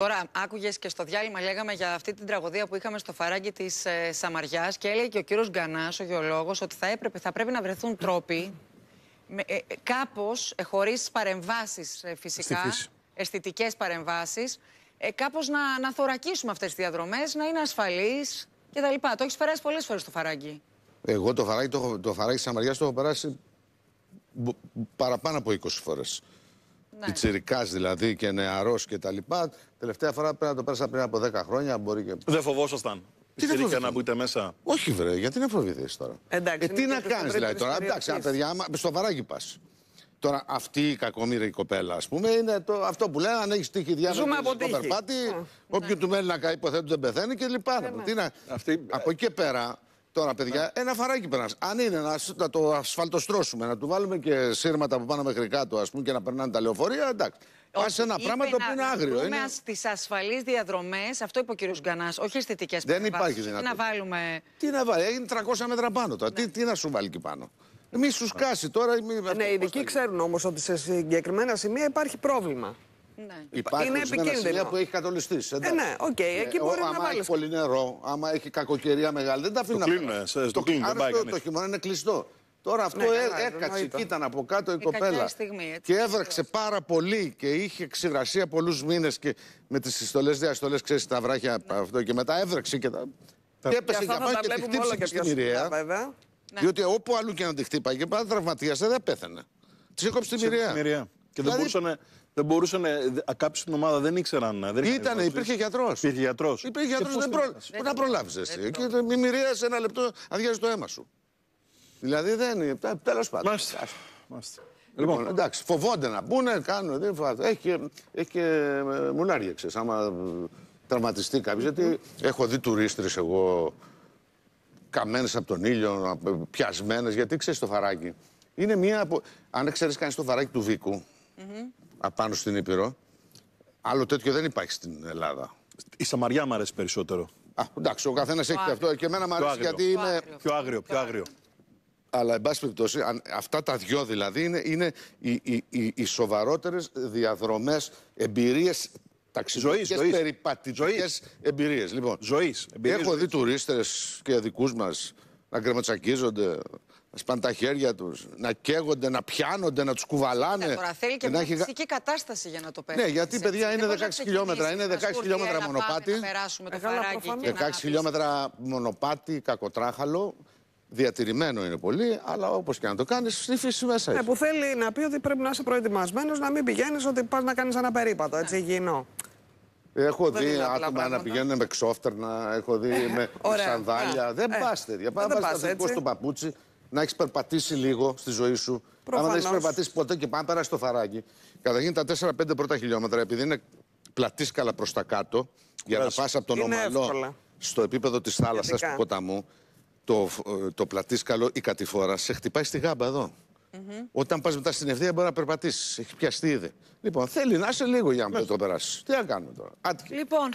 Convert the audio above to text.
Τώρα, άκουγες και στο διάλειμμα, λέγαμε για αυτή την τραγωδία που είχαμε στο φαράγγι της ε, Σαμαριάς και έλεγε και ο κύριος Γκανάς, ο γεωλόγος, ότι θα, έπρεπε, θα πρέπει να βρεθούν τρόποι ε, ε, κάπως, χωρίς παρεμβάσεις ε, φυσικά, αισθητικές παρεμβάσεις, ε, κάπως να, να θωρακίσουμε αυτές τις διαδρομές, να είναι ασφαλείς κτλ. Το έχεις περάσει πολλές φορές το φαράγγι. Εγώ το φαράγγι, το, το φαράγγι της Σαμαριάς το έχω περάσει παραπάνω από 20 φορέ πιτσιρικά ναι. δηλαδή και νεαρός λοιπά. Τελευταία φορά πρέπει να το πέρασα πριν από 10 χρόνια. Μπορεί και... Δεν φοβόσασταν. Τι δεν να μπείτε μέσα. Όχι, βρε, γιατί να φοβηθείς τώρα. Εντάξει, ε, τι να κάνει δηλαδή τώρα. Εντάξει, αν παιδιά, άμα, στο βαράκι πας. Τώρα αυτή η κακομοίρα κοπέλα, ας πούμε, είναι το, αυτό που λένε: Αν έχεις τύχη διάβαση στο περπάτη, όποιο του μένει να καεί, υποθέτω δεν πεθαίνει και λοιπά. Ναι, ναι. Από εκεί και πέρα, Τώρα, παιδιά, ναι. ένα φαράκι περνάς. Αν είναι να, το ασφαλτοστρώσουμε, να του βάλουμε και σύρματα από πάνω μέχρι κάτω, ας πούμε, και να περνάνε τα λεωφορεία, εντάξει. Πα ένα πράγμα το οποίο είναι άγριο. Είναι στις ασφαλείς διαδρομές, αυτό είπε ο κ. Γκανάς, όχι αισθητικές Δεν υπάρχει δυνατότητα. Τι να βάλουμε. Τι να βάλει, έγινε 300 μέτρα πάνω τώρα. Τι, ναι. τι να σου βάλει εκεί πάνω. Μη σου σκάσει τώρα. Μη... Ε, ναι, οι ειδικοί ξέρουν όμως ότι σε συγκεκριμένα σημεία υπάρχει πρόβλημα. Ναι. Υπάρχει είναι επικίνδυνο. που έχει κατολιστεί. Ε, ναι, οκ, okay, ε, εκεί ε, μπορεί ο, να άμα βάλεις. έχει πολύ νερό, άμα έχει κακοκαιρία μεγάλη, δεν τα αφήνει να κλείνουν. Ε, το, το, κλείνουν, το, το χειμώνα είναι κλειστό. Τώρα αυτό ναι, ε, καλά, έκατσε και ήταν από κάτω η, κοπέλα. Στιγμή, έτσι, και έβραξε έτσι. πάρα πολύ και είχε ξηρασία πολλούς μήνες και με τις συστολές διαστολές, ξέρεις τα βράχια ναι. αυτό και μετά έβραξε και τα. Και έπεσε για πάνω και τη χτύπησε και στην Ιρία. Ναι. Διότι όπου αλλού και να τη χτύπαγε, πάντα τραυματίασε, δεν πέθανε. Της έκοψε τη Μυρία. Και δεν δηλαδή, μπορούσαν δεν μπορούσαν, ε, κάποιοι στην ομάδα δεν ήξεραν. Ε, δεν Ήτανε, υπήρχε γιατρός. Υπήρχε γιατρός. Υπήρχε γιατρός, δεν προ... να προλάβεις εσύ. Και ναι. μη μοιράζει ένα λεπτό, αδειάζει το αίμα σου. Δηλαδή δεν. Τέλος πάντων. Μάλιστα. Λοιπόν, λοιπόν, εντάξει, φοβόνται να μπουν, κάνουν. Δεν έχει και, έχει και ε, ξέρεις, άμα τραυματιστεί κάποιος. Γιατί έχω δει τουρίστρες εγώ καμένες από τον ήλιο, πιασμένες. Γιατί ξέρεις το φαράκι. Είναι μία από. Αν ξέρεις κανείς το φαράκι του Βίκου, mm-hmm απάνω στην Ήπειρο. Άλλο τέτοιο δεν υπάρχει στην Ελλάδα. Η Σαμαριά μου αρέσει περισσότερο. Α, εντάξει, ο καθένας έχει και αυτό. Και εμένα μου αρέσει γιατί είναι Πιο άγριο, πιο άγριο. Αλλά, εν πάση περιπτώσει, αυτά τα δυο δηλαδή είναι, είναι οι, οι, οι, οι σοβαρότερες διαδρομές, εμπειρίες ταξιδιωτικές περιπατητικέ εμπειρίες. Λοιπόν, Έχω δει τουρίστες και δικούς μας να κρεματσακίζονται, να σπάνε τα χέρια τους, να καίγονται, να πιάνονται, να τους κουβαλάνε. τώρα θέλει και μια κατάσταση για να το πέσει. Ναι, γιατί έτσι, παιδιά είναι 16 χιλιόμετρα. Είναι 16 χιλιόμετρα μονοπάτι. Να περάσουμε το φαράκι. 16 χιλιόμετρα μονοπάτι, κακοτράχαλο. Διατηρημένο είναι πολύ, αλλά όπως και να το κάνεις, στη φύση μέσα. Ναι, που θέλει να πει ότι πρέπει να είσαι προετοιμασμένος, να μην πηγαίνεις, ότι πας να κάνεις ένα περίπατο, έτσι ναι. υγιεινό. Έχω δεν δει άτομα να πηγαίνουν με ξόφτερνα, έχω δει ε, με, σανδάλια. Ναι. Δεν πα τέτοια. Πάμε δικό του παπούτσι να έχεις περπατήσει λίγο στη ζωή σου. Προφανώς. Αν δεν έχεις περπατήσει ποτέ και πάνε, πέρασε το θαράκι. Καταρχήν τα 4-5 πρώτα χιλιόμετρα, επειδή είναι πλατήσκαλα προς τα κάτω, για να πας από τον ομαλό στο επίπεδο της θάλασσας, του ποταμού, το, ε, το πλατήσκαλο, η κατηφόρα, σε χτυπάει στη γάμπα εδώ. Mm Όταν πας μετά στην ευθεία μπορεί να περπατήσεις. Έχει πιαστεί ήδη. Λοιπόν, θέλει να είσαι λίγο για να το περάσεις. Τι να κάνουμε τώρα. Άτυχε. Λοιπόν,